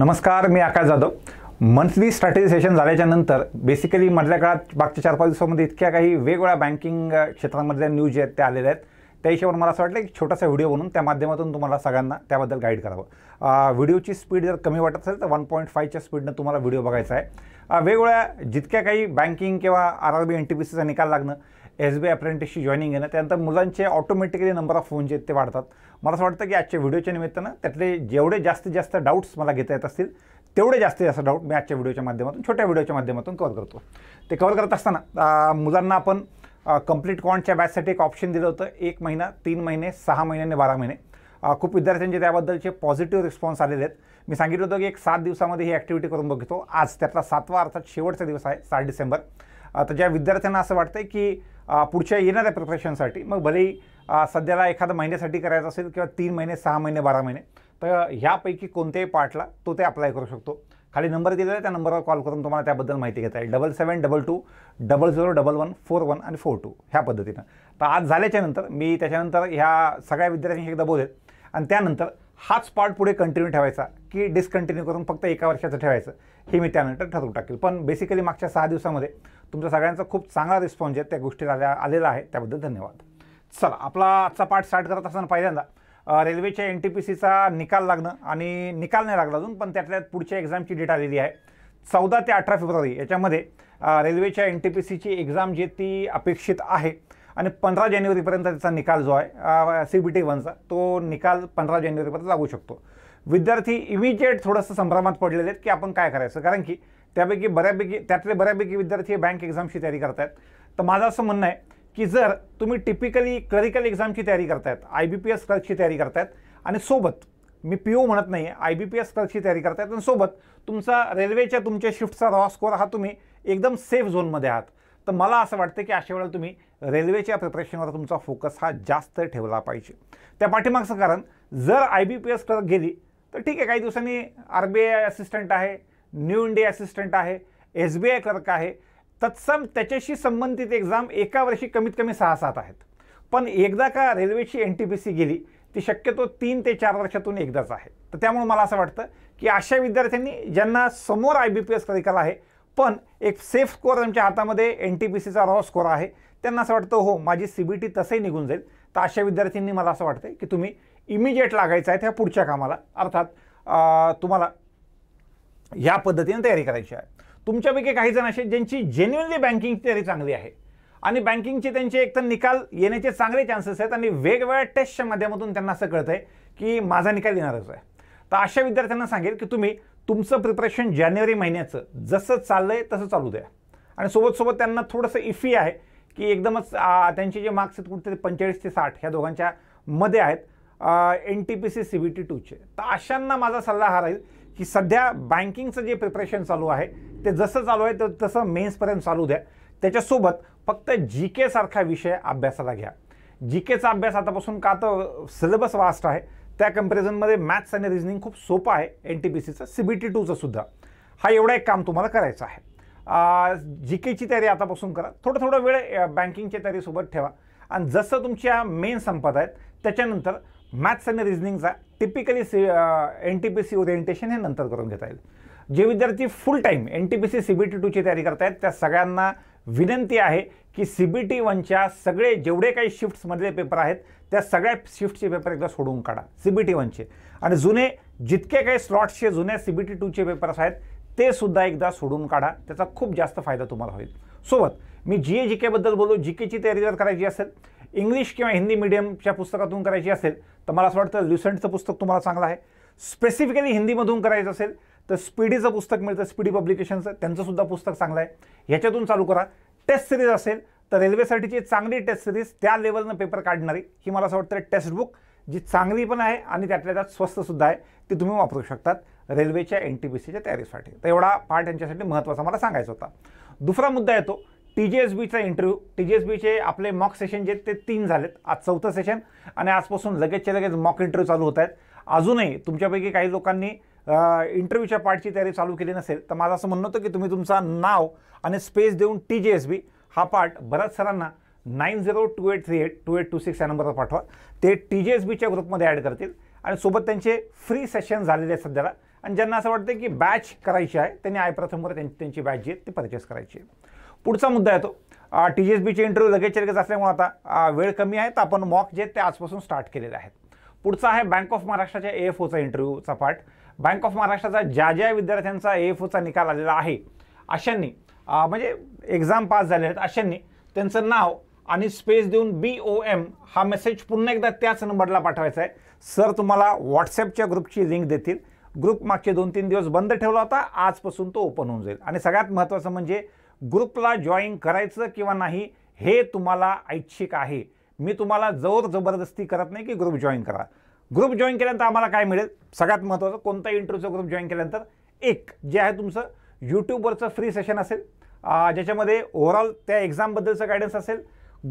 नमस्कार मी Akash Jadhav monthly strategy session झाल्याच्या नंतर बेसिकली मधल्या काळात मागच्या चार पाच दिवसामध्ये इतक्या काही वेगवेगळ्या बँकिंग क्षेत्रामधल्या न्यूज आहेत त्या आलेल्या आहेत त्या हिशोबावर मला असं वाटलं एक छोटासा व्हिडिओ बनून त्या माध्यमातून तुम्हाला सगळ्यांना त्याबद्दल गाईड करावं व्हिडिओची स्पीड जर कमी वाटत असेल तर वन पॉईंट फायच्या स्पीडनं तुम्हाला व्हिडिओ बघायचा आहे वेगवेगळ्या जितक्या काही बँकिंग किंवा R R B N T P सीचा निकाल लागणं एस बी अप्रेंटिसची जॉईनिंग घेणं त्यानंतर मुलांचे ऑटोमॅटिकली नंबर ऑफ फोन जे आहेत ते वाढतात मला असं वाटतं की आजच्या व्हिडिओच्या निमित्तानं त्यातले जेवढे जास्तीत जास्त डाऊट्स मला घेता येत असतील तेवढे जास्त जास्त डाऊट मी आजच्या व्हिडिओच्या माध्यमातून छोट्या व्हिडिओच्या माध्यमातून कवर करतो ते कवर करत असताना मुलांना आपण कम्प्लीट कॉन्टच्या बॅचसाठी एक ऑप्शन दिलं होतं एक महिना तीन महिने सहा आणि बारा महिने खूप विद्यार्थ्यांचे त्याबद्दलचे पॉझिटिव्ह रिस्पॉन्स आलेले आहेत मी सांगितलं होतं की एक सात दिवसामध्ये ही ॲक्टिव्हिटी करून बघितो आज त्यातला सातवा अर्थात शेवटचा दिवस आहे सात डिसेंबर तर ज्या विद्यार्थ्यांना असं वाटतं की पुढच्या येणाऱ्या प्रिपरेशनसाठी मग भलेही सध्याला एखादा महिन्यासाठी करायचं असेल किंवा तीन महिने सहा महिने बारा महिने तर ह्यापैकी कोणत्याही पार्टला तो ते अप्लाय करू शकतो खाली नंबर दिलेला आहे त्या नंबरवर कॉल करून तुम्हाला त्याबद्दल माहिती घेता येईल double seven double two double zero double one four one आणि फोर टू ह्या पद्धतीनं तर आज झाल्याच्यानंतर मी त्याच्यानंतर ह्या सगळ्या विद्यार्थ्यांशी एकदा बोलेल आणि त्यानंतर हाच पार्ट पुढे कंटिन्यू ठेवायचा की डिस्कंटिन्यू करून फक्त एका वर्षाचं ठेवायचं हे मी त्यानंतर ठरवून टाकेल पण बेसिकली मागच्या सहा दिवसामध्ये तुमचा सगळ्यांचा खूप चांगला रिस्पॉन्स आहे त्या गोष्टी आल्या आलेला आहे त्याबद्दल धन्यवाद चला आपला आजचा पाठ स्टार्ट करत असताना पहिल्यांदा रेल्वेच्या एन टी पी सीचा निकाल लागणं आणि निकाल नाही लागला अजून पण त्यातल्या पुढच्या एक्झामची डेट आलेली आहे चौदा ते अठरा फेब्रुवारी याच्यामध्ये रेल्वेच्या एन टी पी सीची एक्झाम जी ती अपेक्षित आहे आणि पंधरा जानेवारीपर्यंत त्याचा निकाल जो आहे सी बी टी वनचा तो निकाल पंधरा जानेवारीपर्यंत लागू शकतो विद्यार्थी इमिजिएट थोडंसं संभ्रमात पडलेले आहेत की आपण काय करायचं कारण की त्यापैकी बऱ्यापैकी त्यातले बऱ्यापैकी विद्यार्थी बँक एक्झामची तयारी आहेत तर माझं असं म्हणणं आहे की जर तुम्ही टिपिकली क्लरिकल एक्झामची तयारी करतायत आय बी पी एस क्लर्कची तयारी करतायत आणि सोबत मी पी ओ म्हणत नाही आहे आय बी पी एस क्लर्कची तयारी करतायत आणि सोबत तुमचा रेल्वेच्या तुमच्या शिफ्टचा रॉ स्कोअर हा तुम्ही एकदम सेफ झोनमध्ये आहात तर मला असं वाटतं की अशा वेळेला तुम्ही रेल्वेच्या प्रिपरेशनवर तुमचा फोकस हा जास्त ठेवला पाहिजे त्या पाठीमागचं कारण जर I B P S clerk गेली तर ठीक आहे काही दिवसांनी आर बी आय असिस्टंट आहे न्यू इंडिया असिस्टंट आहे एस बी आय क्लर्क आहे तत्सम त्याच्याशी संबंधित एक्झाम एका वर्षी कमीत कमी सहा सात आहेत पण एकदा का रेल्वेची एन टी पी सी गेली ती शक्यतो तीन ते चार वर्षातून एकदाच आहे तर त्यामुळे मला असं वाटतं की अशा विद्यार्थ्यांनी ज्यांना समोर आय बी पी एस आहे पण एक सेफ स्कोअर आमच्या हातामध्ये एन टी पी सीचा रॉ स्कोअर आहे त्यांना असं वाटतं हो माझी सी बी टी तसंही निघून जाईल तर अशा विद्यार्थ्यांनी मला असं वाटतं की तुम्ही इमिजिएट लागायचं आहे त्या पुढच्या कामाला अर्थात तुम्हाला ह्या पद्धतीने तयारी करायची आहे तुमच्यापैकी काही जण असे ज्यांची जेन्युनली बँकिंगची तयारी चांगली आहे आणि बँकिंगचे त्यांचे एकतर निकाल येण्याचे चांगले चान्सेस आहेत आणि वेगवेगळ्या टेस्टच्या माध्यमातून त्यांना असं कळतं आहे की माझा निकाल येणारच आहे तर अशा विद्यार्थ्यांना सांगेल की तुम्ही तुमचं प्रिपरेशन जानेवारी महिन्याचं जसं चाललं आहे तसं चालू द्या आणि सोबतसोबत त्यांना थोडंसं इफी आहे की एकदमच त्यांचे जे मार्क्स आहेत कुठेतरी पंचेचाळीस ते साठ ह्या दोघांच्या मध्ये आहेत N T P C C B T टूचे तर अशांना माझा सल्ला हा राहील की सध्या बँकिंगचं जे प्रिपरेशन चालू आहे ते जसं चालू आहे तर तसं मेन्सपर्यंत चालू द्या त्याच्यासोबत फक्त जी केसारखा विषय अभ्यासाला घ्या जी केचा अभ्यास आतापासून का तर सिलेबस वास्ट आहे त्या कम्पॅरिझनमध्ये मॅथ्स आणि रिजनिंग खूप सोपं आहे एन टी पी सीचं सी बी टी टूचं सुद्धा हा एवढा एक काम तुम्हाला करायचं आहे जी केची तयारी आतापासून करा थोडं थोडं वेळ बँकिंगच्या तयारीसोबत ठेवा आणि जसं तुमच्या मेन संपत आहेत त्याच्यानंतर मॅथ्स आणि रिझनिंगचा typically C N T P C orientation हे नंतर करून घेता येईल जे विद्यार्थी full time N T P C C B T टूची तयारी करतायत त्या सगळ्यांना विनंती आहे की सी बी टी वनच्या सगळे जेवढे काही शिफ्ट्समधले पेपर आहेत त्या सगळ्या शिफ्टचे पेपर एकदा सोडून काढा सी बी टी वनचे आणि जुने जितके काही स्लॉट्सचे जुन्या सी बी टी टूचे पेपर्स आहेत ते सुद्धा एकदा सोडून काढा त्याचा खूप जास्त फायदा तुम्हाला होईल सोबत मी जी ए जी केबद्दल बोलू जी केची तयारी जर करायची असेल इंग्लिश किंवा हिंदी मीडियमच्या पुस्तकातून करायची असेल तर मला असं वाटतं ल्युसंटचं पुस्तक तुम्हाला चांगलं आहे स्पेसिफिकली हिंदीमधून करायचं असेल तर स्पीडीचं पुस्तक मिळतं स्पीडी पब्लिकेशनचं त्यांचंसुद्धा पुस्तक चांगलं आहे ह्याच्यातून चालू करा टेस्ट सिरीज असेल तर रेल्वेसाठीची चांगली टेस्ट सिरीज त्या लेवलनं पेपर काढणारी ही मला असं वाटतं टेस्ट बुक जी चांगली पण आहे आणि त्यातल्या त्यात स्वस्तसुद्धा आहे ती तुम्ही वापरू शकतात रेल्वेच्या एन टी पी सीच्या तयारीसाठी तर एवढा पार्ट यांच्यासाठी महत्त्वाचा मला सांगायचा होता दुसरा मुद्दा येतो टी जी एस बीचा इंटरव्ह्यू टी जी एस बीचे आपले मॉक सेशन जे ते तीन झालेत आज चौथं सेशन आणि आजपासून लगेचच्या लगेच मॉक इंटरव्ह्यू चालू होत आहेत अजूनही तुमच्यापैकी काही लोकांनी इंटरव्ह्यूच्या पार्टची तयारी चालू केली नसेल तर माझं असं म्हणणं होतं की तुम्ही तुमचं नाव आणि स्पेस देऊन टी जी एस बी हा पार्ट बऱ्याच सरांना nine zero two eight three eight two eight two six या नंबरवर पाठवा ते टी जी एस बीच्या ग्रुपमध्ये ॲड करतील आणि सोबत त्यांचे फ्री सेशन झालेले आहेत सध्याला आणि ज्यांना असं वाटतं की बॅच करायची आहे त्यांनी आय त्यांची त्यांची बॅच जी आहे ती परचेस करायची आहे पुढचा मुद्दा येतो टी जी एस बीचे इंटरव्ह्यू लगेच लगेच असल्यामुळे आता वेळ कमी आहे तर आपण मॉक जे ते आजपासून स्टार्ट केलेले आहेत पुढचा आहे बँक ऑफ महाराष्ट्राच्या ए एफ ओचा इंटरव्ह्यूचा पार्ट बँक ऑफ महाराष्ट्राचा ज्या ज्या विद्यार्थ्यांचा ए एफ ओचा निकाल आलेला आहे अशांनी म्हणजे एक्झाम पास झाले आहेत अशांनी त्यांचं नाव आणि स्पेस देऊन बी ओ एम हा मेसेज पुन्हा एकदा त्याच नंबरला पाठवायचा आहे सर तुम्हाला व्हॉट्सॲपच्या ग्रुपची लिंक देतील ग्रुप मागचे दोन तीन दिवस बंद ठेवला होता आजपासून तो ओपन होऊन जाईल आणि सगळ्यात महत्त्वाचं म्हणजे ग्रुपला जॉईन करायचं किंवा नाही हे तुम्हाला ऐच्छिक आहे मी तुम्हाला जोर जबरदस्ती करत नाही की ग्रुप जॉईन करा ग्रुप जॉईन केल्यानंतर आम्हाला काय मिळेल सगळ्यात महत्त्वाचं कोणता इंटरव्ह्यूचा ग्रुप जॉईन केल्यानंतर एक जे आहे तुमचं यूट्यूबवरचं फ्री सेशन असेल ज्याच्यामध्ये ओव्हरऑल त्या एक्झामबद्दलचं गायडन्स असेल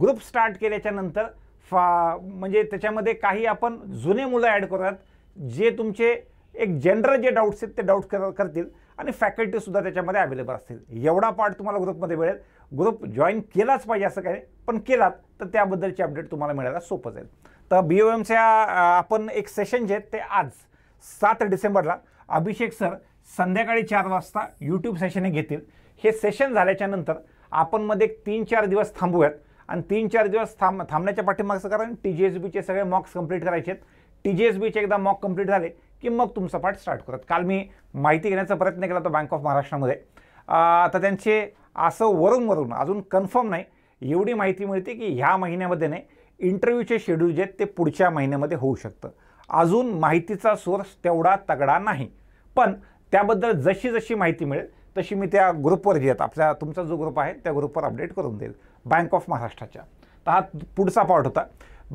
ग्रुप स्टार्ट केल्याच्यानंतर फा म्हणजे त्याच्यामध्ये काही आपण जुने मुलं ॲड करूयात जे तुमचे एक जनरल जे डाऊट्स आहेत ते डाऊट कर करतील आणि फॅकल्टीसुद्धा त्याच्यामध्ये अवेलेबल असतील एवढा पार्ट तुम्हाला ग्रुपमध्ये मिळेल ग्रुप जॉईन केलाच पाहिजे असं काय पण केलात तर त्याबद्दलची अपडेट तुम्हाला मिळायला सोपं जाईल तर बी ओ एमच्या आपण एक सेशन जे ते आज सात डिसेंबरला अभिषेक सर संध्याकाळी चार वाजता यूट्यूब सेशन घेतील हे सेशन झाल्याच्यानंतर आपण मध्ये एक तीन चार दिवस थांबूयात आणि तीन चार दिवस थांब थांबण्याच्या पाठीमागचं कारण टी जी एस बीचे सगळे मॉक्स कंप्लीट करायचे आहेत टी जी एस बीचे एकदा मॉक कंप्लीट झाले की मग तुमचा पाठ स्टार्ट करत काल मी माहिती घेण्याचा प्रयत्न केला होता बँक ऑफ महाराष्ट्रामध्ये आता त्यांचे असं वरून वरून अजून कन्फर्म नाही एवढी माहिती मिळते की ह्या महिन्यामध्ये नाही इंटरव्ह्यूचे शेड्यूल जे आहेत ते पुढच्या महिन्यामध्ये होऊ शकतं अजून माहितीचा सोर्स तेवढा तगडा नाही पण त्याबद्दल जशी जशी माहिती मिळेल तशी मी त्या ग्रुपवर जे आहेत आपल्या तुमचा जो ग्रुप आहे त्या ग्रुपवर अपडेट करून देईल बँक ऑफ महाराष्ट्राच्या तर हा पुढचा पार्ट होता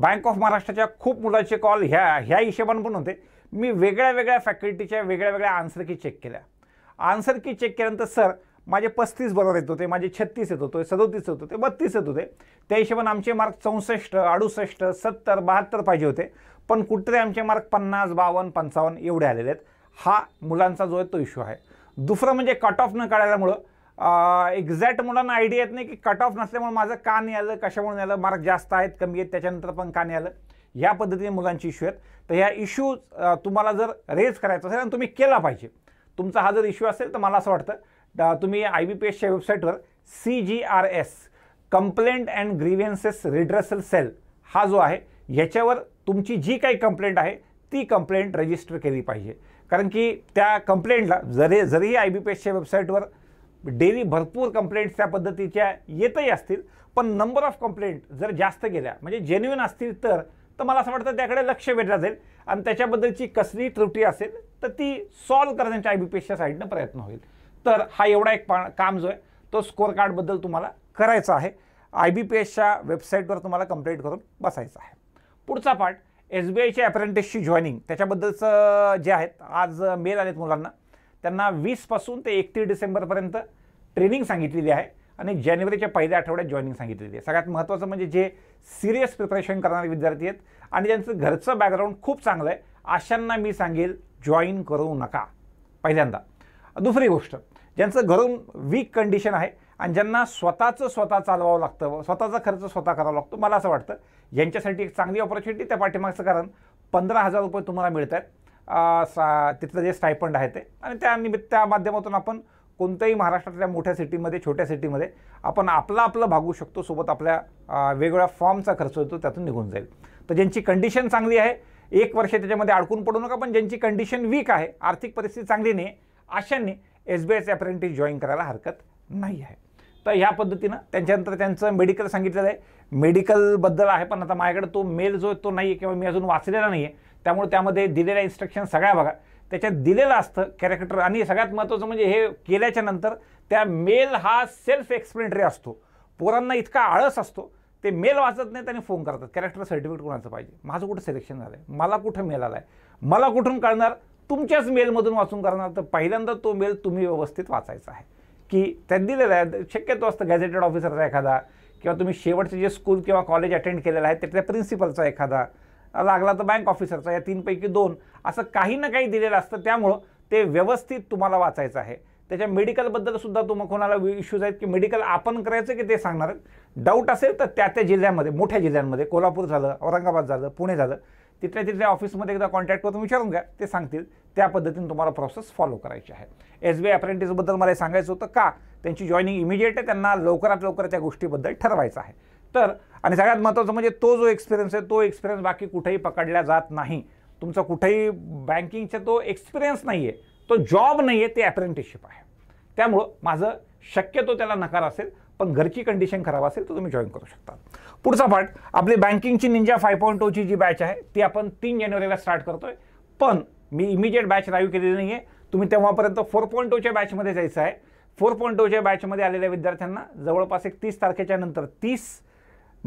बँक ऑफ महाराष्ट्राच्या खूप मुलाचे कॉल ह्या ह्या हिशेबानं पण होते मी वेगळ्या वेगळ्या फॅकल्टीच्या वेगळ्या वेगळ्या आन्सर की चेक केल्या आन्सर की चेक केल्यानंतर सर माझे पस्तीस बरोबर येत होते माझे छत्तीस येत होते सदोतीस येत होते बत्तीस येत होते त्या हिशोबाने आमचे मार्क चौसष्ट अडुसष्ट सत्तर बहात्तर पाहिजे होते पण कुठेतरी आमचे मार्क पन्नास बावन्न पंचावन्न एवढे आलेले आहेत हा मुलांचा जो आहे तो इश्यू आहे दुसरं म्हणजे कट ऑफ न काढल्यामुळं एक्झॅक्ट मुलांना आयडिया येत नाही की कट ऑफ नसल्यामुळे माझं का नाही आलं कशामुळे नाही आलं मार्क जास्त आहेत कमी आहेत त्याच्यानंतर पण का नाही आलं या पद्धतीने मुलांची इश्यू आहेत तर ह्या इश्यू तुम्हाला जर रेज करायचा असेल आणि तुम्ही केला पाहिजे तुमचा हा जर इश्यू असेल तर मला असं वाटतं तुम्ही आय बी पी एसच्या वेबसाईटवर C G R S complaint and grievances redressal cell हा जो आहे याच्यावर तुमची जी काही कंप्लेंट आहे ती कंप्लेंट रजिस्टर केली पाहिजे कारण की त्या कंप्लेंटला जरी जरीही आय बी पी एसच्या वेबसाईटवर डेली भरपूर कंप्लेंट्स त्या पद्धतीच्या येतही असतील पण नंबर ऑफ कंप्लेंट जर जास्त गेल्या म्हणजे जेन्युइन असतील तर तर मला असं वाटतं त्याकडे लक्ष वेधलं जाईल आणि त्याच्याबद्दलची कसली त्रुटी असेल तर ती सॉल्व्ह करण्याच्या आय बी पी एसच्या साईडनं प्रयत्न होईल तर हा एवढा एक पा काम जो आहे तो स्कोअर कार्डबद्दल तुम्हाला करायचा आहे आय बी पी एसच्या वेबसाईटवर तुम्हाला कंप्लीट करून बसायचं आहे पुढचा पार्ट एस बी आयच्या अप्रेंटिसची जॉईनिंग त्याच्याबद्दलचं जे आहेत आज मेल आलेत मुलांना त्यांना वीसपासून ते एकतीस डिसेंबरपर्यंत ट्रेनिंग सांगितलेली आहे आणि जानेवारीच्या पहिल्या आठवड्यात जॉईनिंग सांगितलेली आहे सगळ्यात महत्त्वाचं म्हणजे जे सिरियस प्रिपरेशन करणारे विद्यार्थी आहेत आणि ज्यांचं घरचं बॅकग्राऊंड खूप चांगलं आहे अशांना मी सांगेल जॉईन करू नका पहिल्यांदा दुसरी गोष्ट ज्यांचं घरून वीक कंडिशन आहे आणि ज्यांना स्वतःचं स्वतः चालवावं लागतं स्वतःचा खर्च स्वतः करावा लागतो मला असं वाटतं यांच्यासाठी एक चांगली ऑपॉर्च्युनिटी त्या पाठीमागचं कारण पंधरा हजार रुपये तुम्हाला मिळत आहेत सा तिथलं जे स्टायपंड आहे ते आणि त्या निमित्त त्या माध्यमातून आपण कोणत्याही महाराष्ट्रातल्या मोठ्या सिटीमध्ये छोट्या सिटीमध्ये आपण आपलं आपलं भागू शकतो सोबत आपल्या वेगवेगळ्या फॉर्मचा खर्च होतो त्यातून निघून जाईल तर ज्यांची कंडिशन चांगली आहे एक वर्ष त्याच्यामध्ये अडकून पडू नका पण ज्यांची कंडिशन वीक आहे आर्थिक परिस्थिती चांगली नाही अशांनी एस बी आयचं अप्रेंटिस जॉईन करायला हरकत नाही आहे तर ह्या पद्धतीनं त्यांच्यानंतर त्यांचं मेडिकल सांगितलेलं आहे मेडिकलबद्दल आहे पण आता माझ्याकडे तो मेल जो आहे तो नाही आहे किंवा मी अजून वाचलेला नाही आहे त्यामुळे त्यामध्ये दिलेल्या इन्स्ट्रक्शन सगळ्या बघा त्याच्यात दिलेलं असतं कॅरेक्टर आणि सगळ्यात महत्त्वाचं म्हणजे हे केल्याच्या नंतर त्या मेल हा सेल्फ एक्सप्लेनेटरी असतो पोरांना इतका आळस असतो ते मेल वाचत नाहीत आणि फोन करतात कॅरेक्टर सर्टिफिकेट कोणाचं पाहिजे माझं कुठं सिलेक्शन झालं आहे मला कुठं मेल आला आहे मला कुठून कळणार तुमच्याच मेलमधून वाचून करणार तर पहिल्यांदा तो मेल तुम्ही व्यवस्थित वाचायचा आहे की त्यात दिलेला आहे शक्यतो असतं गॅझेटेड ऑफिसरचा एखादा किंवा तुम्ही शेवटचे जे स्कूल किंवा कॉलेज अटेंड केलेलं आहे त्या प्रिन्सिपलचा एखादा लागला तर बँक ऑफिसरचा या तीनपैकी दोन असं काही ना काही दिलेलं असतं त्यामुळं ते व्यवस्थित तुम्हाला वाचायचं आहे त्याच्या मेडिकलबद्दल सुद्धा तुम्हाला कोणाला इश्यूज आहेत की मेडिकल आपण करायचं की ते सांगणार आहेत डाऊट असेल तर त्या त्या जिल्ह्यामध्ये मोठ्या जिल्ह्यांमध्ये कोल्हापूर झालं औरंगाबाद झालं पुणे झालं तिथल्या तिथल्या ऑफिसमध्ये एकदा कॉन्टॅक्ट करून विचारून घ्या ते सांगतील त्या पद्धतीने तुम्हाला प्रोसेस फॉलो करायची आहे एस बी आय अप्रेंटिसबद्दल मला सांगायचं होतं का त्यांची जॉईनिंग इमिजिएट आहे त्यांना लवकरात लवकर त्या गोष्टीबद्दल ठरवायचं आहे तर आणि सगळ्यात महत्त्वाचं म्हणजे तो जो एक्सपिरियन्स आहे तो एक्सपिरियन्स बाकी कुठेही पकडला जात नाही तुमचा कुठेही बँकिंगचा तो एक्सपिरियन्स नाही आहे तो जॉब नाही आहे ते अप्रेंटिसशिप आहे त्यामुळं माझं शक्यतो त्याला नकार असेल पण घरची कंडिशन खराब असेल तर तुम्ही जॉईन करू शकता पुढचा पार्ट आपली बँकिंगची निंजा फाय पॉईंट टूची जी बॅच आहे ती आपण तीन जानेवारीला स्टार्ट करतोय पण मी इमिजिएट बॅच लाईव्ह केलेली नाही आहे तुम्ही तेव्हापर्यंत फोर पॉईंट टूच्या बॅचमध्ये जायचं आहे फोर पॉईंट टूच्या बॅचमध्ये आलेल्या विद्यार्थ्यांना जवळपास एक तीस तारखेच्या नंतर तीस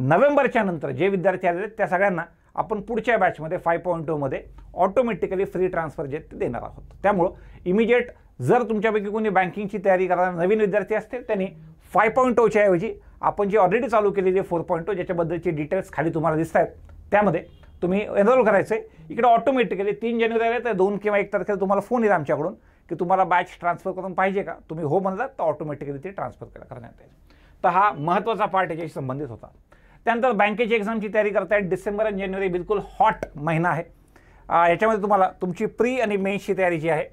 नोव्हेंबरच्या नंतर जे विद्यार्थी आलेले आहेत त्या सगळ्यांना आपण पुढच्या बॅचमध्ये फाय पॉईंट टूमध्ये ऑटोमॅटिकली फ्री ट्रान्सफर जे ते देणार आहोत त्यामुळं इमिजिएट जर तुमच्यापैकी कोणी बँकिंगची तयारी करणारा नवीन विद्यार्थी असतील त्यांनी फाय पॉईंट टूच्या ऐवजी आपण जी ऑलरेडी चालू केलेली फोर पॉईंट टू ज्याच्याबद्दलची डिटेल्स खाली तुम्हाला दिसत आहेत त्यामध्ये तुम्ही एनरोल करायचं आहे इकडे ऑटोमॅटिकली तीन आले तर दोन किंवा एक तारखेला तुम्हाला फोन येईल आमच्याकडून की तुम्हाला बॅच ट्रान्सफर करून पाहिजे का तुम्ही हो म्हणलात तर ऑटोमॅटिकली ते ट्रान्सफर करण्यात येईल तर हा महत्त्वाचा पार्ट याच्याशी संबंधित होता त्यानंतर बँकेची एक्झामची तयारी करतायत डिसेंबर आणि जानेवारी बिलकुल हॉट महिना आहे याच्यामध्ये तुम्हाला तुमची प्री आणि मेन्सची तयारी जी आहे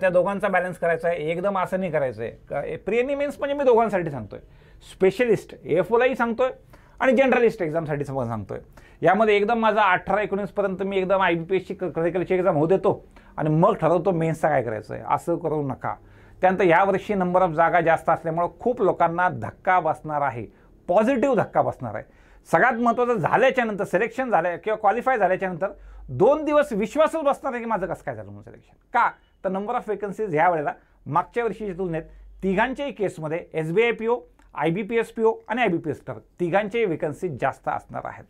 त्या दोघांचा बॅलन्स करायचा आहे एकदम असं नाही करायचं आहे प्री आणि मेन्स म्हणजे मी दोघांसाठी सांगतो आहे स्पेशलिस्ट एफ ओलाही सांगतो आहे आणि जनरलिस्ट एक्झामसाठी समजा सांगतो आहे यामध्ये एकदम माझा अठरा एकोणीसपर्यंत मी एकदम आय बी पी एसची क्रिटिकलची एक्झाम होऊ देतो आणि मग ठरवतो मेन्सचा काय करायचं आहे असं करू नका त्यानंतर यावर्षी नंबर ऑफ जागा जास्त असल्यामुळं खूप लोकांना धक्का बसणार आहे पॉझिटिव्ह धक्का बसणार आहे सगळ्यात महत्त्वाचं झाल्याच्यानंतर सिलेक्शन झालं किंवा क्वालिफाय झाल्याच्यानंतर दोन दिवस विश्वासच बसणार आहे की माझं कसं काय झालं म्हणून सिलेक्शन का तर नंबर ऑफ वेकन्सीज ह्या वेळेला मागच्या वर्षीच्या तुलनेत तिघांच्याही केसमध्ये S B I P O I B P S P O आणि आय बी पी एस तर तिघांच्याही वेकन्सीज जास्त असणार आहेत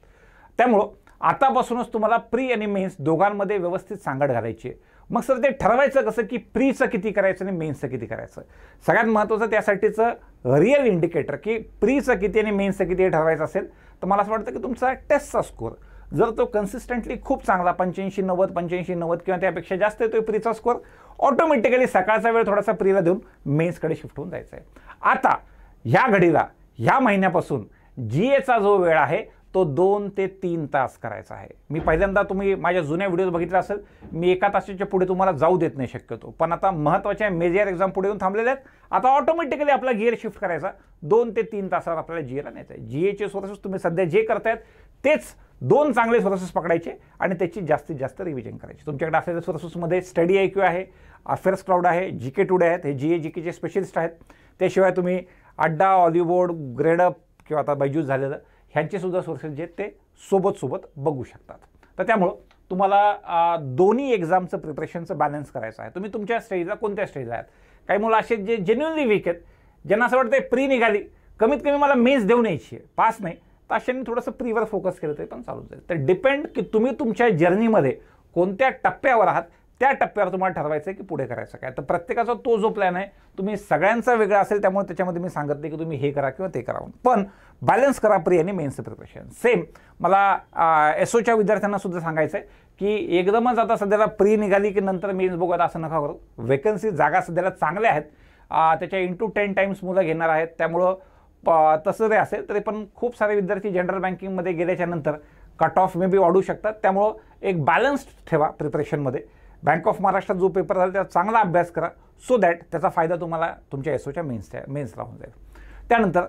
त्यामुळं आतापासूनच तुम्हाला प्री आणि मेन्स दोघांमध्ये व्यवस्थित सांगड घालायची आहे मग सर ते ठरवायचं कसं की प्रीचं किती करायचं आणि मेन्सचं किती करायचं सगळ्यात महत्त्वाचं त्यासाठीचं रिअल इंडिकेटर की प्रीचं किती आणि मेन्सचं किती ठरवायचं असेल तर मला असं वाटतं की तुमचा टेस्टचा स्कोअर जर तो कन्सिस्टंटली खूप चांगला पंच्याऐंशी नव्वद पंच्याऐंशी नव्वद किंवा त्यापेक्षा जास्त येतो प्रीचा स्कोअर ऑटोमॅटिकली सकाळचा वेळ थोडासा प्रीला देऊन मेन्सकडे शिफ्ट होऊन जायचं आहे आता ह्या घडीला ह्या महिन्यापासून जी एचा जो वेळ आहे तो दोन ते तीन तास करायचा आहे मी पहिल्यांदा तुम्ही माझ्या जुन्या व्हिडिओज बघितला असेल मी एका तासाच्या पुढे तुम्हाला जाऊ देत नाही शक्यतो पण आता महत्त्वाच्या मेजर एक्झाम पुढे येऊन थांबलेल्या आहेत आता ऑटोमॅटिकली आपला गिअर शिफ्ट करायचा दोन ते तीन तासावर आपल्याला जी न्यायचं आहे जी सोर्सेस तुम्ही सध्या जे करतायत तेच दोन चांगले सोर्सेस पकडायचे आणि त्याची जास्तीत जास्त रिव्हिजन करायची तुमच्याकडे असलेल्या सोर्सेसमध्ये स्टडी आय क्यू आहे अफेअर्स क्लाउड आहे जी के टुडे आहेत हे जी ए जी केचे स्पेशलिस्ट आहेत त्याशिवाय तुम्ही अड्डा ऑलिबोर्ड ग्रेडअप किंवा आता बैजूस झालेलं ह्यांचेसुद्धा सोर्सेस जे ते सोबतसोबत बघू शकतात तर त्यामुळं तुम्हाला दोन्ही एक्झामचं प्रिपरेशनचं बॅलन्स करायचं आहे तुम्ही तुमच्या स्टेजला कोणत्या स्टेजला आहात काही मुलं असे जे जेन्युनली वीक आहेत ज्यांना असं वाटतं प्री निघाली कमीत कमी मला मेन्स देऊन यायची आहे पास नाही तर अशांनी थोडंसं प्रीवर फोकस केलं तरी पण चालून जाईल तर डिपेंड की तुम्ही तुमच्या जर्नीमध्ये कोणत्या टप्प्यावर आहात त्या टप्प्यावर तुम्हाला ठरवायचं आहे की पुढे करायचं काय तर प्रत्येकाचा तो जो प्लॅन आहे तुम्ही सगळ्यांचा वेगळा असेल त्यामुळे त्याच्यामध्ये मी सांगत नाही की तुम्ही हे करा किंवा ते करा पण बॅलन्स करा प्री आणि मेन्स प्रिपरेशन सेम मला एसओच्या विद्यार्थ्यांना सुद्धा सांगायचं आहे की एकदमच आता सध्याला प्री निघाली की नंतर मेन्स बघूया असं नका करू वेकन्सी जागा सध्याला चांगल्या आहेत त्याच्या इंटू टेन टाईम्स मुलं घेणार आहेत त्यामुळं प तसं ते असेल तरी पण खूप सारे विद्यार्थी जनरल बँकिंगमध्ये गेल्याच्यानंतर कट ऑफ मे बी वाढू शकतात त्यामुळं एक बॅलन्स्ड ठेवा प्रिपरेशनमध्ये बँक ऑफ महाराष्ट्रात जो पेपर झाला त्याचा चांगला अभ्यास करा सो दॅट त्याचा फायदा तुम्हाला तुमच्या एसओच्या मेन्सच्या मेन्सला होऊन जाईल त्यानंतर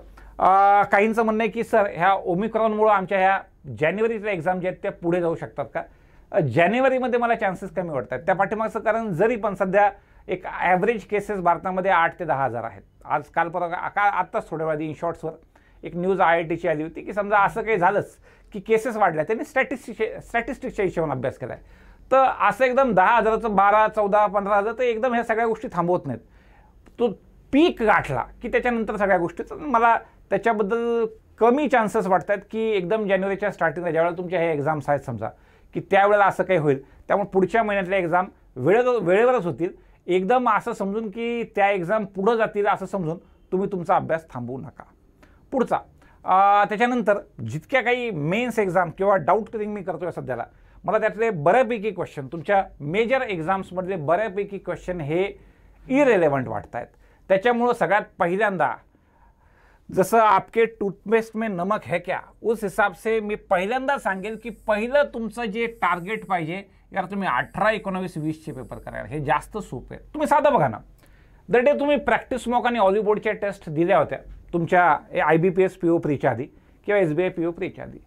काहींचं म्हणणं आहे की सर ह्या ओमिक्रॉनमुळं आमच्या ह्या जानेवारीच्या एक्झाम ज्या आहेत त्या पुढे जाऊ शकतात का जानेवारीमध्ये मला चान्सेस कमी वाटतात त्या पाठीमागचं कारण जरी पण सध्या एक ॲव्हरेज केसेस भारतामध्ये आठ ते दहा हजार आहेत आज काल परवा का आत्ताच थोड्या वेळा इन शॉर्ट्सवर एक न्यूज आय आय टीची आली होती की समजा असं काही झालंच की केसेस वाढल्या त्यांनी स्टॅटिस्टिक स्टॅटिस्टिकच्या हिशोबाने अभ्यास केला आहे तर असं एकदम दहा हजाराचं बारा चौदा पंधरा हजार तर एकदम ह्या सगळ्या गोष्टी थांबवत नाहीत तो पीक गाठला की त्याच्यानंतर सगळ्या गोष्टी तर मला त्याच्याबद्दल कमी चान्सेस वाटतात की एकदम जानेवारीच्या स्टार्टिंगला ज्यावेळेला तुमच्या हे एक्झाम्स आहेत समजा की त्यावेळेला असं काही होईल त्यामुळे पुढच्या महिन्यातल्या एक्झाम वेळेत वेळेवरच होतील एकदम असं समजून की त्या एक्झाम पुढं जातील असं समजून तुम्ही तुमचा अभ्यास थांबवू नका पुढचा त्याच्यानंतर जितक्या काही मेन्स एक्झाम किंवा डाऊट क्लिअरिंग मी करतो आहे सध्याला मला त्यातले बऱ्यापैकी क्वेश्चन तुमच्या मेजर एक्झाम्समधले बऱ्यापैकी क्वेश्चन हे इरेलेवंट वाटत आहेत त्याच्यामुळं सगळ्यात पहिल्यांदा जसं आपके टूथपेस्ट में नमक है क्या उस हिसाब से मी पहिल्यांदा सांगेल की पहिलं तुमचं जे टार्गेट पाहिजे यार तुम्ही अठरा एकोणावीस वीसचे पेपर करायला हे जास्त सोपे आहे तुम्ही साधं बघा ना दर डे तुम्ही प्रॅक्टिस मॉक आणि ऑलिबोर्डच्या टेस्ट दिल्या होत्या तुमच्या I B P S P O प्रीच्या आधी किंवा S B I P O प्रीच्या आधी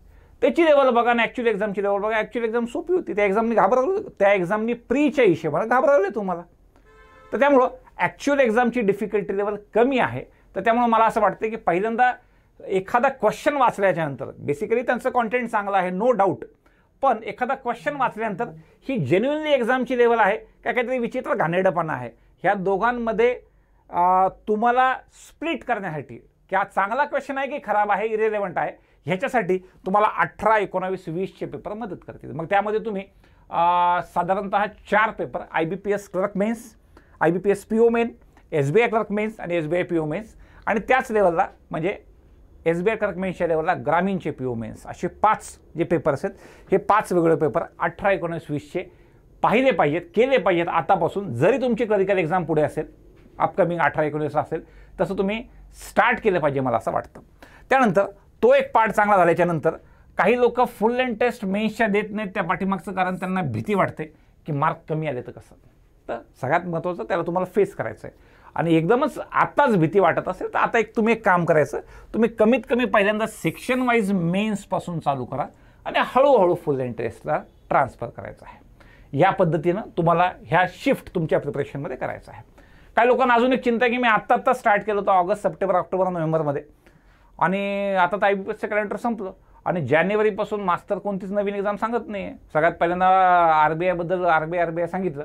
त्याची लेवल बघा आणि ॲक्च्युअल एक्झामची लेवल बघा ॲक्च्युअल एक्झाम सोपी होती त्या एक्झामनी घाबरवलं त्या एक्झामने प्रीच्या हिशेबाने घाबरवले तुम्हाला तर त्यामुळं ॲक्च्युअल एक्झामची डिफिकल्टी लेवल कमी आहे तर त्यामुळं मला असं वाटतं की पहिल्यांदा एखादा क्वेश्चन वाचल्याच्यानंतर बेसिकली त्यांचं कॉन्टेंट चांगलं आहे नो डाऊट पण एखादा क्वेश्चन वाचल्यानंतर ही जेन्युनली एक्झामची लेवल आहे का काहीतरी विचित्र घाणेडपणा आहे ह्या दोघांमध्ये तुम्हाला स्प्लिट करण्यासाठी की हा चांगला क्वेश्चन आहे की खराब आहे इरेलेवंट आहे ह्याच्यासाठी तुम्हाला अठरा एकोणावीस वीसचे पेपर मदत करतील मग त्यामध्ये तुम्ही साधारणत चार paper I B P S clerk mains I B P S P O main S B I clerk mains आणि S B I P O mains आणि त्याच लेवलला म्हणजे एस बी आय क्लर्क मेन्सच्या लेवलला ग्रामीणचे पी ओ मेन्स असे पाच जे पेपर्स आहेत हे पाच वेगळे पेपर अठरा एकोणीस वीसचे पाहिले पाहिजेत केले पाहिजेत आतापासून जरी तुमची क्लरिकल एक्झाम पुढे असेल अपकमिंग अठरा एकोणीसला असेल तसं तुम्ही स्टार्ट केलं पाहिजे मला असं वाटतं त्यानंतर तो एक पार्ट चांगला झाल्याच्यानंतर काही लोक फुल अँड टेस्ट मेन्सच्या देत नाहीत त्या पाठीमागचं कारण त्यांना भीती वाटते की मार्क कमी आले तर कसं तर सगळ्यात महत्त्वाचं त्याला तुम्हाला फेस करायचं आहे आणि एकदमच आत्ताच भीती वाटत असेल तर आता एक तुम्ही एक काम करायचं तुम्ही कमीत कमी पहिल्यांदा सेक्शन वाईज मेन्सपासून चालू करा आणि हळूहळू फुल इंटरेस्टला ट्रान्सफर करायचं आहे या पद्धतीनं तुम्हाला ह्या शिफ्ट तुमच्या प्रिपरेशनमध्ये करायचं आहे काही लोकांना अजून एक चिंता की मी आत्ता आत्ता स्टार्ट केलं होतं ऑगस्ट सप्टेंबर ऑक्टोबर नोव्हेंबरमध्ये आणि आता तर आय बी एसचं कॅलेंडर संपलं आणि जानेवारीपासून मास्तर कोणतीच नवीन एक्झाम सांगत नाही आहे सगळ्यात पहिल्यांदा आर बी आयबद्दल R B I R B I सांगितलं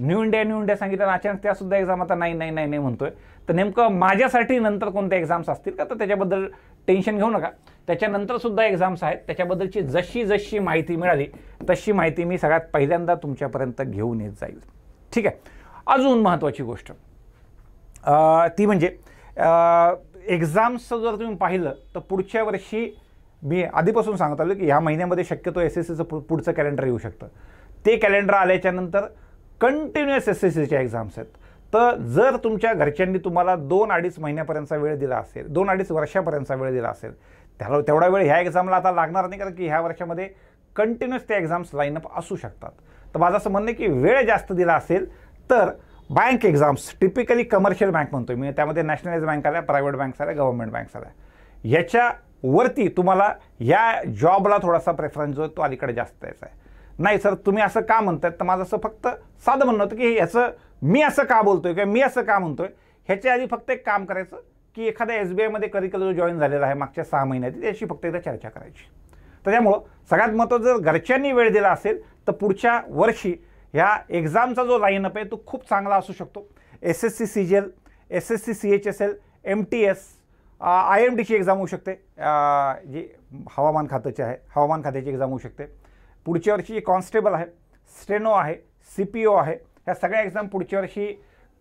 न्यू इंडिया न्यू इंडिया सांगितलं अचानक त्यासुद्धा एक्झाम आता नाही नाही नाही नाही म्हणतोय तर नेमकं माझ्यासाठी नंतर कोणत्या एक्झाम्स असतील का तर त्याच्याबद्दल टेन्शन घेऊ नका त्याच्यानंतरसुद्धा एक्झाम्स आहेत त्याच्याबद्दलची जशी जशी माहिती मिळाली तशी माहिती मी सगळ्यात पहिल्यांदा तुमच्यापर्यंत घेऊन येत जाईल ठीक आहे अजून महत्त्वाची गोष्ट ती म्हणजे एक्झाम्सचं जर तुम्ही पाहिलं तर पुढच्या वर्षी मी आधीपासून सांगत आलो की ह्या महिन्यामध्ये शक्यतो एस एस सीचं पुढचं कॅलेंडर येऊ शकतं ते कॅलेंडर आल्याच्यानंतर कंटिन्युअस एस एस सीच्या एक्झाम्स आहेत तर जर तुमच्या घरच्यांनी तुम्हाला दोन अडीच महिन्यापर्यंतचा वेळ दिला असेल दोन अडीच वर्षापर्यंतचा वेळ दिला असेल त्याला तेवढा वेळ ह्या एक्झामला आता लागणार नाही कारण की ह्या वर्षामध्ये कंटिन्युअस ते एक्झाम्स लाईनअप असू शकतात तर माझं असं म्हणणं आहे की वेळ जास्त दिला असेल तर bank exams typically commercial bank म्हणतो मी त्यामध्ये नॅशनलाइज बँक आल्या प्रायव्हेट बँक्स आल्या गव्हर्मेंट बँक्स आल्या याच्यावरती तुम्हाला या जॉबला थोडासा प्रेफरन्स जो तो अलीकडे जास्त द्यायचा आहे नाही सर तुम्ही असं का म्हणतात तर माझं असं फक्त साधं म्हणणं होतं की ह्याचं मी असं का बोलतो आहे किंवा मी असं का म्हणतो आहे ह्याच्या आधी फक्त एक काम करायचं की एखाद्या एस बी आयमध्ये जो जॉईन झालेला आहे मागच्या सहा महिन्यात त्याची फक्त एकदा चर्चा करायची तर त्यामुळं सगळ्यात महत्त्वाचं जर घरच्यांनी वेळ दिला असेल तर पुढच्या वर्षी ह्या एक्झामचा जो लाईनअप आहे तो खूप चांगला असू शकतो S S C C G L S S C C H S L M T S I M डीची एक्झाम होऊ शकते जी हवामान खात्याची आहे हवामान खात्याची एक्झाम होऊ शकते पुढच्या वर्षी कॉन्स्टेबल आहे स्टेनो आहे सी पी ओ आहे ह्या सगळ्या एक्झाम पुढच्या वर्षी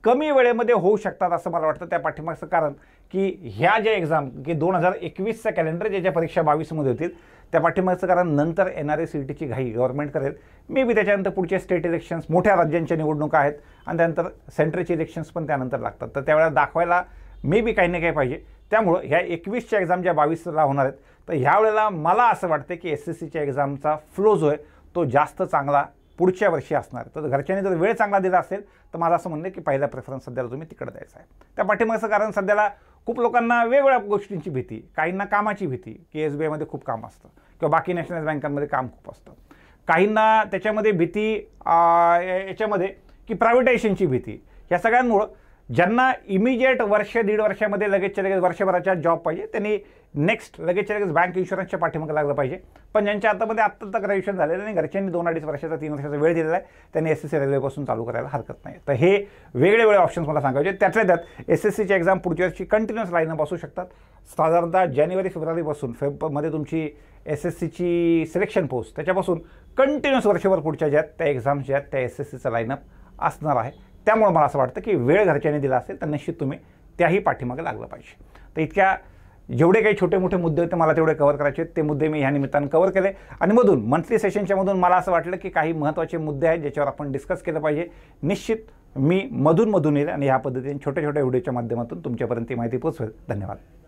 कमी वेळेमध्ये होऊ शकतात असं मला वाटतं त्या पाठीमागचं कारण की ह्या ज्या एक्झाम की दोन हजार एकवीसच्या कॅलेंडर ज्याच्या परीक्षा बावीसमध्ये होतील त्या पाठिंबाचं कारण नंतर एन सी टीची घाई गव्हर्नमेंट करेल मे बी त्याच्यानंतर पुढचे स्टेट इलेक्शन्स मोठ्या राज्यांच्या निवडणुका आहेत आणि त्यानंतर सेंट्रलचे इलेक्शन्स पण त्यानंतर लागतात तर त्यावेळेला दाखवायला मे बी काही ना काही पाहिजे त्यामुळं ह्या एकवीसच्या एक्झाम ज्या बावीसला होणार आहेत तर ह्यावेळेला मला असं वाटतं की एस एस सीच्या एक्झामचा फ्लो जो आहे तो जास्त चांगला पुढच्या वर्षी असणार तर घरच्यांनी जर वेळ चांगला दिला असेल तर मला असं म्हणणं की पहिला प्रेफरन्स सध्याला तुम्ही तिकडं द्यायचा आहे त्या पाठिंबाचं कारण सध्याला खूप लोकांना वेगवेगळ्या गोष्टींची भीती काहींना कामाची भीती की एस बी आयमध्ये खूप काम असतं किंवा बाकी नॅशनल बँकांमध्ये काम खूप असतं काहींना त्याच्यामध्ये भीती याच्यामध्ये की प्रायव्हेटायझेशनची भीती या सगळ्यांमुळं ज्यांना इमिजिएट वर्ष दीड वर्षामध्ये लगेचच्या लगेच वर्षभराच्या जॉब पाहिजे त्यांनी नेक्स्ट लगेच लगेच बँक इन्शुरन्सच्या पाठीमागे लागलं पाहिजे पण ज्यांच्या आतामध्ये आत्ता तर ग्रॅज्युएशन झालेलं नाही घरच्यांनी दोन अडीच वर्षाचा तीन वर्षाचा वेळ दिलेला आहे त्यांनी एस एस सी रेल्वेपासून चालू करायला हरकत नाही तर हे वेगळे वेगळे ऑप्शन्स मला सांगायचे त्यातल्या त्यात एस एस सीच्या एक्झाम पुढच्या वर्षी कंटिन्युअस लाईनअप असू शकतात साधारणतः जानेवारी फेब्रुवारीपासून फेबमध्ये तुमची एस एस सीची सिलेक्शन पोस्ट त्याच्यापासून कंटिन्युअस वर्षभर पुढच्या ज्या त्या एक्झाम्स ज्या आहेत त्या एस एस सीचं लाईनअप असणार आहे त्यामुळे मला असं वाटतं की वेळ घरच्यांनी दिला असेल तर निश्चित तुम्ही त्याही पाठीमागे लागलं पाहिजे तर इतक्या जेवढे काही छोटे मोठे मुद्दे होते मला तेवढे कव्हर करायचे ते मुद्दे मी ह्या निमित्तानं कव्हर केले आणि मधून मंथली सेशनच्या मधून मला असं वाटलं की काही महत्त्वाचे मुद्दे आहेत ज्याच्यावर आपण डिस्कस केलं पाहिजे निश्चित मी मधून मधून येईल आणि ह्या पद्धतीने छोट्या छोट्या व्हिडिओच्या माध्यमातून तुमच्यापर्यंत ती माहिती पोचवेल धन्यवाद